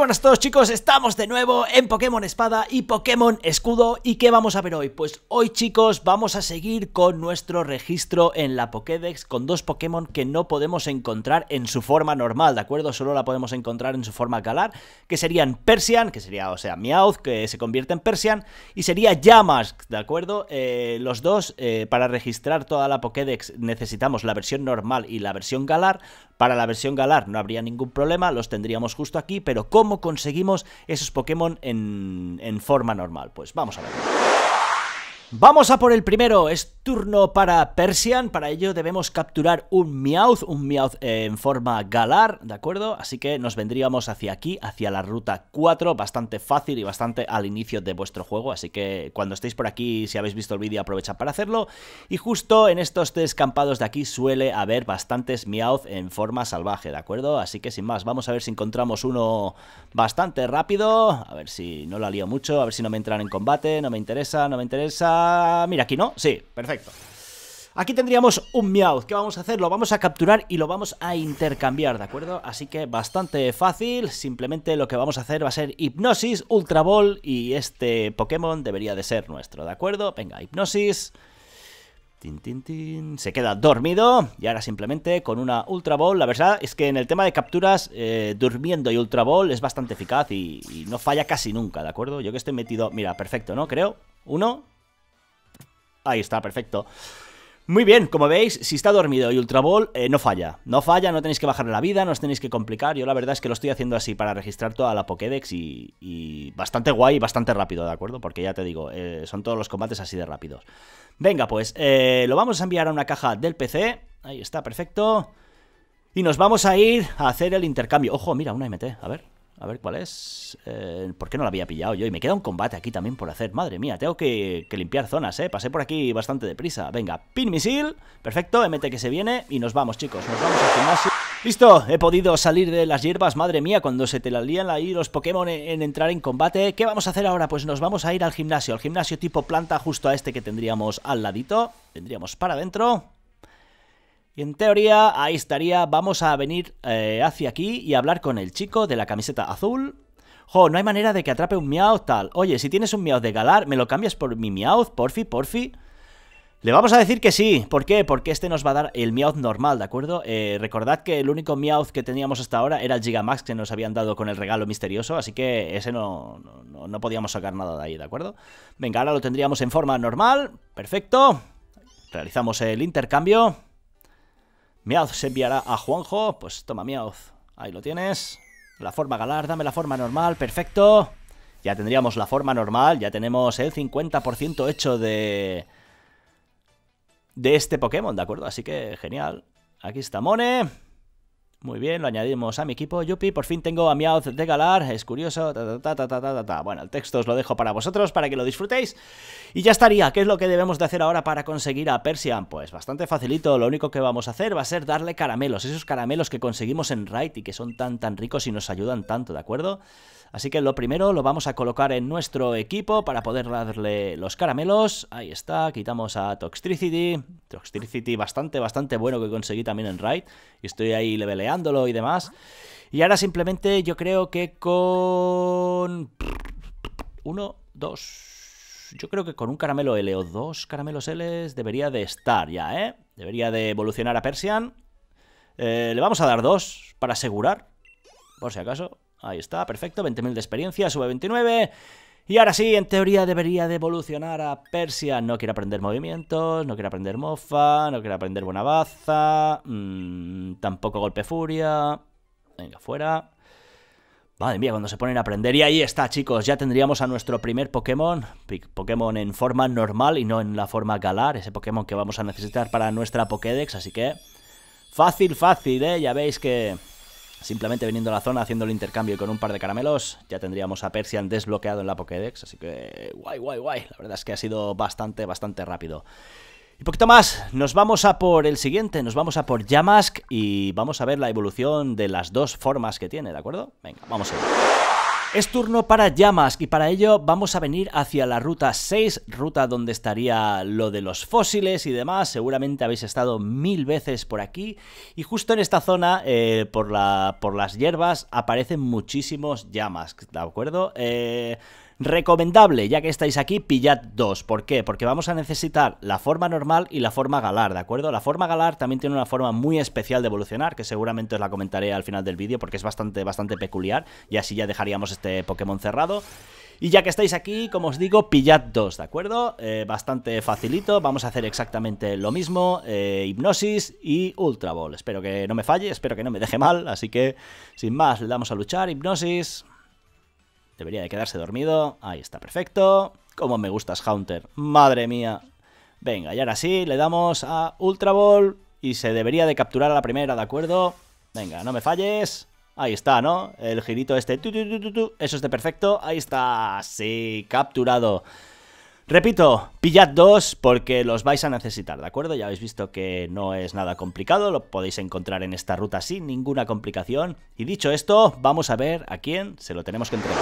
buenas a todos chicos, estamos de nuevo en Pokémon Espada y Pokémon Escudo ¿Y qué vamos a ver hoy? Pues hoy chicos vamos a seguir con nuestro registro en la Pokédex Con dos Pokémon que no podemos encontrar en su forma normal, ¿de acuerdo? Solo la podemos encontrar en su forma galar Que serían Persian, que sería, o sea, Meowth, que se convierte en Persian Y sería Yamask, ¿de acuerdo? Eh, los dos, eh, para registrar toda la Pokédex necesitamos la versión normal y la versión galar para la versión Galar no habría ningún problema, los tendríamos justo aquí, pero ¿cómo conseguimos esos Pokémon en, en forma normal? Pues vamos a ver. Vamos a por el primero, es turno para Persian, para ello debemos capturar un Meowth, un Meowth en forma galar, ¿de acuerdo? Así que nos vendríamos hacia aquí, hacia la ruta 4, bastante fácil y bastante al inicio de vuestro juego, así que cuando estéis por aquí, si habéis visto el vídeo, aprovechad para hacerlo. Y justo en estos descampados de aquí suele haber bastantes Meowth en forma salvaje, ¿de acuerdo? Así que sin más, vamos a ver si encontramos uno bastante rápido, a ver si no la lío mucho, a ver si no me entran en combate, no me interesa, no me interesa... Ah, mira, aquí no, sí, perfecto. Aquí tendríamos un Meowth, ¿qué vamos a hacer? Lo vamos a capturar y lo vamos a intercambiar, ¿de acuerdo? Así que bastante fácil, simplemente lo que vamos a hacer va a ser Hipnosis, Ultra Ball y este Pokémon debería de ser nuestro, ¿de acuerdo? Venga, Hipnosis, Tin, tin, tin. Se queda dormido y ahora simplemente con una Ultra Ball. La verdad es que en el tema de capturas, eh, durmiendo y Ultra Ball es bastante eficaz y, no falla casi nunca, ¿de acuerdo? Yo que estoy metido... Mira, perfecto, ¿no? Creo. Uno. Ahí está, perfecto. Muy bien, como veis, si está dormido y Ultra Ball, eh, no falla. No falla, no tenéis que bajar la vida, no os tenéis que complicar. Yo la verdad es que lo estoy haciendo así para registrar toda la Pokédex y, bastante guay y bastante rápido, ¿de acuerdo? Porque ya te digo, eh, son todos los combates así de rápidos. Venga, pues eh, lo vamos a enviar a una caja del PC. Ahí está, perfecto. Y nos vamos a ir a hacer el intercambio. Ojo, mira, una MT, a ver. A ver cuál es. Eh, ¿Por qué no la había pillado yo? Y me queda un combate aquí también por hacer. Madre mía, tengo que, limpiar zonas, ¿eh? Pasé por aquí bastante deprisa. Venga, pin misil. Perfecto, MT que se viene. Y nos vamos, chicos. Nos vamos al gimnasio. Listo, he podido salir de las hierbas, madre mía, cuando se te la lían ahí los Pokémon en, en, entrar en combate. ¿Qué vamos a hacer ahora? Pues nos vamos a ir al gimnasio, al gimnasio tipo planta, justo a este que tendríamos al ladito. Tendríamos para adentro. Y en teoría, ahí estaría, vamos a venir eh, hacia aquí y hablar con el chico de la camiseta azul. Jo, no hay manera de que atrape un miau tal. Oye, si tienes un miau de Galar, ¿me lo cambias por mi miau, Porfi, porfi. Le vamos a decir que sí. ¿Por qué? Porque este nos va a dar el miau normal, ¿de acuerdo? Eh, recordad que el único miau que teníamos hasta ahora era el Gigamax que nos habían dado con el regalo misterioso, así que ese no, no, no podíamos sacar nada de ahí, ¿de acuerdo? Venga, ahora lo tendríamos en forma normal. Perfecto. Realizamos el intercambio. Meowth se enviará a Juanjo. Pues toma, Meowth, Ahí lo tienes. La forma galar, dame la forma normal, perfecto. Ya tendríamos la forma normal, ya tenemos el 50% hecho de... De este Pokémon, ¿de acuerdo? Así que genial. Aquí está Mone. Muy bien, lo añadimos a mi equipo. Yupi, por fin tengo a Meowth de Galar. Es curioso. Ta, ta, ta, bueno, el texto os lo dejo para vosotros, para que lo disfrutéis. Y ya estaría. ¿Qué es lo que debemos de hacer ahora para conseguir a Persian? Pues bastante facilito. Lo único que vamos a hacer va a ser darle caramelos. Esos caramelos que conseguimos en Raid y que son tan, tan ricos y nos ayudan tanto, ¿de acuerdo? Así que lo primero lo vamos a colocar en nuestro equipo para poder darle los caramelos. Ahí está, quitamos a Toxtricity. Toxtricity bastante, bastante bueno que conseguí también en Raid. Y estoy ahí leveleándolo y demás. Y ahora simplemente yo creo que con... Uno, dos... Yo creo que con un caramelo L o dos caramelos L debería de estar ya, ¿eh? Debería de evolucionar a Persian. Eh, le vamos a dar dos para asegurar, por si acaso. Ahí está, perfecto, 20.000 de experiencia, sube 29... Y ahora sí, en teoría debería de evolucionar a Persia. No quiere aprender movimientos, no quiere aprender mofa, no quiere aprender buena baza, mm, tampoco golpe furia. Venga, fuera. Madre mía, cuando se ponen a aprender. Y ahí está, chicos. Ya tendríamos a nuestro primer Pokémon. Pokémon en forma normal y no en la forma galar. Ese Pokémon que vamos a necesitar para nuestra Pokédex. Así que... Fácil, fácil, ¿eh? Ya veis que... Simplemente viniendo a la zona, haciendo el intercambio con un par de caramelos, ya tendríamos a Persian desbloqueado en la Pokédex. Así que guay, guay, guay. La verdad es que ha sido bastante, bastante rápido. Y poquito más, nos vamos a por el siguiente, nos vamos a por Yamask y vamos a ver la evolución de las dos formas que tiene, ¿de acuerdo? Venga, vamos a ir. Es turno para llamas y para ello vamos a venir hacia la ruta 6, ruta donde estaría lo de los fósiles y demás. Seguramente habéis estado mil veces por aquí y justo en esta zona, eh, por, la, por las hierbas, aparecen muchísimos llamas, ¿de acuerdo? Eh Recomendable, ya que estáis aquí, pillad dos. ¿Por qué? Porque vamos a necesitar la forma normal y la forma galar, ¿de acuerdo? La forma galar también tiene una forma muy especial de evolucionar, que seguramente os la comentaré al final del vídeo, porque es bastante, bastante peculiar, y así ya dejaríamos este Pokémon cerrado. Y ya que estáis aquí, como os digo, pillad dos, ¿de acuerdo? Eh, bastante facilito, vamos a hacer exactamente lo mismo, eh, Hipnosis y Ultra Ball. Espero que no me falle, espero que no me deje mal, así que sin más, le damos a luchar, Hipnosis, Debería de quedarse dormido. Ahí está, perfecto. Como me gustas, Haunter. Madre mía. Venga, y ahora sí, le damos a Ultra Ball. Y se debería de capturar a la primera, ¿de acuerdo? Venga, no me falles. Ahí está, ¿no? El girito este. Eso es de perfecto. Ahí está. Sí, capturado. Repito, pillad dos porque los vais a necesitar, ¿de acuerdo? Ya habéis visto que no es nada complicado, lo podéis encontrar en esta ruta sin ninguna complicación. Y dicho esto, vamos a ver a quién se lo tenemos que entregar.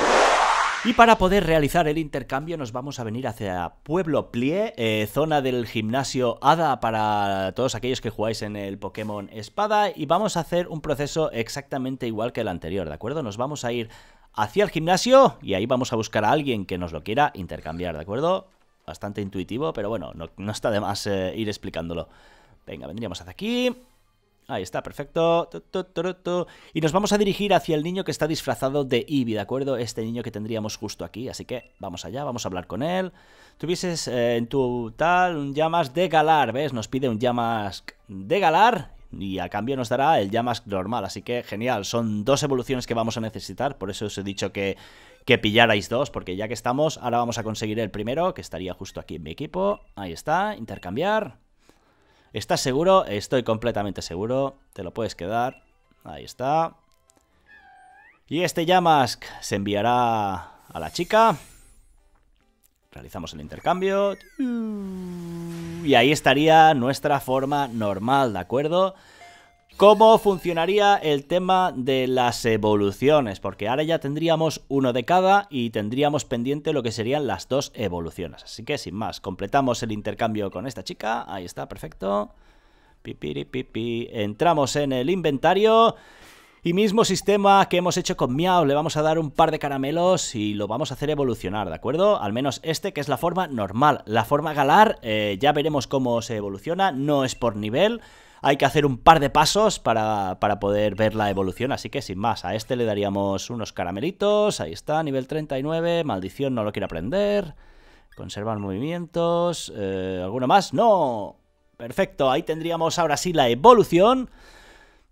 Y para poder realizar el intercambio nos vamos a venir hacia Pueblo Plie, eh, zona del gimnasio Hada para todos aquellos que jugáis en el Pokémon Espada y vamos a hacer un proceso exactamente igual que el anterior, ¿de acuerdo? Nos vamos a ir hacia el gimnasio y ahí vamos a buscar a alguien que nos lo quiera intercambiar, ¿de acuerdo? bastante intuitivo, pero bueno, no, está de más eh, ir explicándolo. Venga, vendríamos hacia aquí. Ahí está, perfecto. Y nos vamos a dirigir hacia el niño que está disfrazado de Eevee, ¿de acuerdo? Este niño que tendríamos justo aquí. Así que vamos allá, vamos a hablar con él. Tuvieses eh, en tu tal un llamas de Galar, ¿ves? Nos pide un llamas de Galar y a cambio nos dará el Yamask normal, así que genial, son dos evoluciones que vamos a necesitar, por eso os he dicho que, que pillarais dos, porque ya que estamos, ahora vamos a conseguir el primero, que estaría justo aquí en mi equipo, ahí está, intercambiar, ¿estás seguro? Estoy completamente seguro, te lo puedes quedar, ahí está, y este Yamask se enviará a la chica, Realizamos el intercambio. Y ahí estaría nuestra forma normal, ¿de acuerdo? ¿Cómo funcionaría el tema de las evoluciones? Porque ahora ya tendríamos uno de cada y tendríamos pendiente lo que serían las dos evoluciones. Así que sin más, completamos el intercambio con esta chica. Ahí está, perfecto. Entramos en el inventario y mismo sistema que hemos hecho con Miao, le vamos a dar un par de caramelos y lo vamos a hacer evolucionar, ¿de acuerdo? Al menos este que es la forma normal. La forma galar eh, ya veremos cómo se evoluciona, no es por nivel. Hay que hacer un par de pasos para, poder ver la evolución, así que sin más, a este le daríamos unos caramelitos, ahí está, nivel 39, maldición no lo quiere aprender, conservar movimientos, eh, ¿alguno más? ¡No! Perfecto, ahí tendríamos ahora sí la evolución.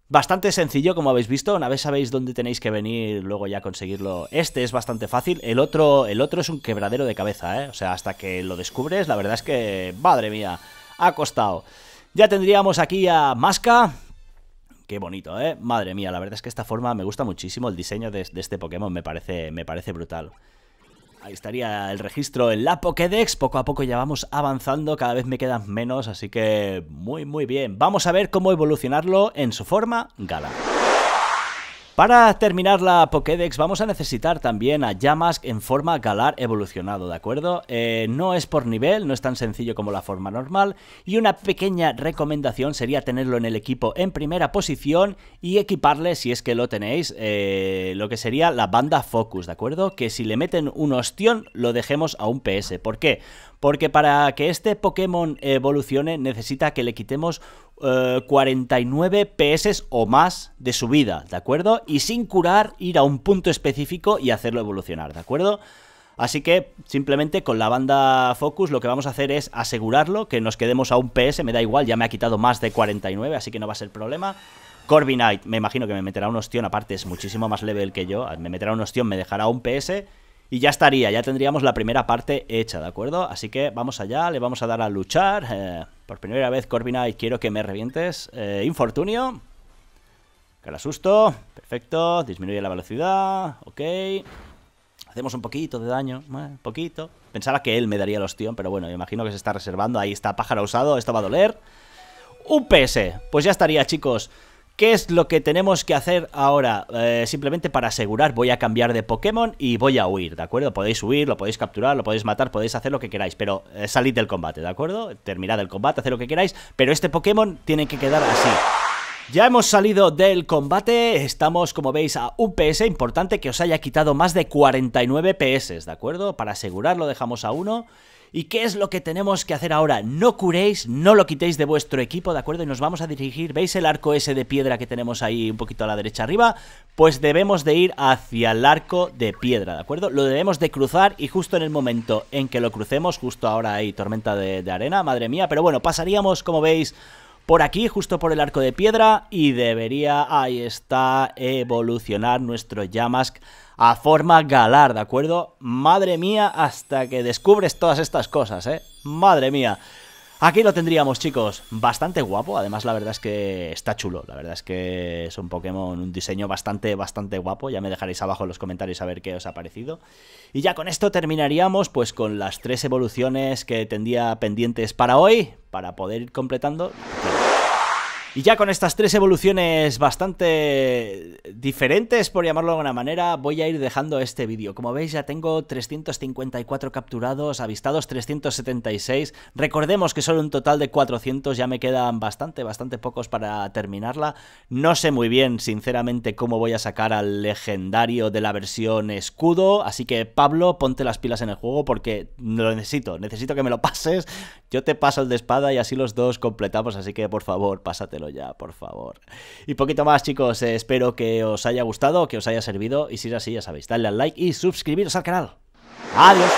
Bastante sencillo, como habéis visto. Una vez sabéis dónde tenéis que venir, luego ya conseguirlo. Este es bastante fácil. El otro, el otro es un quebradero de cabeza, ¿eh? O sea, hasta que lo descubres, la verdad es que... ¡Madre mía! Ha costado. Ya tendríamos aquí a Masca. Qué bonito, ¿eh? Madre mía, la verdad es que esta forma me gusta muchísimo. El diseño de, de este Pokémon me parece, me parece brutal. Ahí estaría el registro en la Pokédex. Poco a poco ya vamos avanzando, cada vez me quedan menos, así que muy, muy bien. Vamos a ver cómo evolucionarlo en su forma gala. Para terminar la Pokédex vamos a necesitar también a Yamask en forma galar evolucionado, ¿de acuerdo? Eh, no es por nivel, no es tan sencillo como la forma normal y una pequeña recomendación sería tenerlo en el equipo en primera posición y equiparle, si es que lo tenéis, eh, lo que sería la banda Focus, ¿de acuerdo? Que si le meten un ostión lo dejemos a un PS. ¿Por qué? Porque para que este Pokémon evolucione necesita que le quitemos 49 eh, PS o más de su vida, ¿de acuerdo? Y sin curar, ir a un punto específico y hacerlo evolucionar, ¿de acuerdo? Así que simplemente con la banda Focus lo que vamos a hacer es asegurarlo, que nos quedemos a un PS, me da igual, ya me ha quitado más de 49, así que no va a ser problema. Corby Knight, me imagino que me meterá un ostión, aparte es muchísimo más level que yo, me meterá un ostión, me dejará un PS y ya estaría, ya tendríamos la primera parte hecha, ¿de acuerdo? Así que vamos allá, le vamos a dar a luchar. Eh, por primera vez, y quiero que me revientes. Eh, infortunio. Cara susto. Perfecto. Disminuye la velocidad. Ok. Hacemos un poquito de daño. Un eh, poquito. Pensaba que él me daría el tíos, pero bueno, me imagino que se está reservando. Ahí está pájaro usado. Esto va a doler. Un PS. Pues ya estaría, chicos. ¿Qué es lo que tenemos que hacer ahora? Eh, simplemente para asegurar, voy a cambiar de Pokémon y voy a huir, ¿de acuerdo? Podéis huir, lo podéis capturar, lo podéis matar, podéis hacer lo que queráis, pero eh, salid del combate, ¿de acuerdo? Terminad el combate, haced lo que queráis, pero este Pokémon tiene que quedar así. Ya hemos salido del combate, estamos como veis a un PS, importante que os haya quitado más de 49 PS, ¿de acuerdo? Para asegurarlo dejamos a uno. ¿Y qué es lo que tenemos que hacer ahora? No curéis, no lo quitéis de vuestro equipo, ¿de acuerdo? Y nos vamos a dirigir, ¿veis el arco ese de piedra que tenemos ahí un poquito a la derecha arriba? Pues debemos de ir hacia el arco de piedra, ¿de acuerdo? Lo debemos de cruzar y justo en el momento en que lo crucemos, justo ahora hay tormenta de arena, madre mía, pero bueno, pasaríamos, como veis por aquí, justo por el arco de piedra, y debería, ahí está, evolucionar nuestro Yamask a forma galar, ¿de acuerdo? Madre mía, hasta que descubres todas estas cosas, ¿eh? Madre mía. Aquí lo tendríamos, chicos. Bastante guapo. Además, la verdad es que está chulo. La verdad es que es un Pokémon, un diseño bastante, bastante guapo. Ya me dejaréis abajo en los comentarios a ver qué os ha parecido. Y ya con esto terminaríamos, pues, con las tres evoluciones que tendría pendientes para hoy, para poder ir completando. Y ya con estas tres evoluciones bastante diferentes, por llamarlo de alguna manera, voy a ir dejando este vídeo. Como veis ya tengo 354 capturados, avistados 376. Recordemos que solo un total de 400, ya me quedan bastante, bastante pocos para terminarla. No sé muy bien, sinceramente, cómo voy a sacar al legendario de la versión escudo, así que Pablo, ponte las pilas en el juego porque lo necesito, necesito que me lo pases. Yo te paso el de espada y así los dos completamos, así que por favor, pásatelo ya, por favor. Y poquito más, chicos. Eh, espero que os haya gustado, que os haya servido. Y si es así, ya sabéis, dadle al like y suscribiros al canal. Adiós.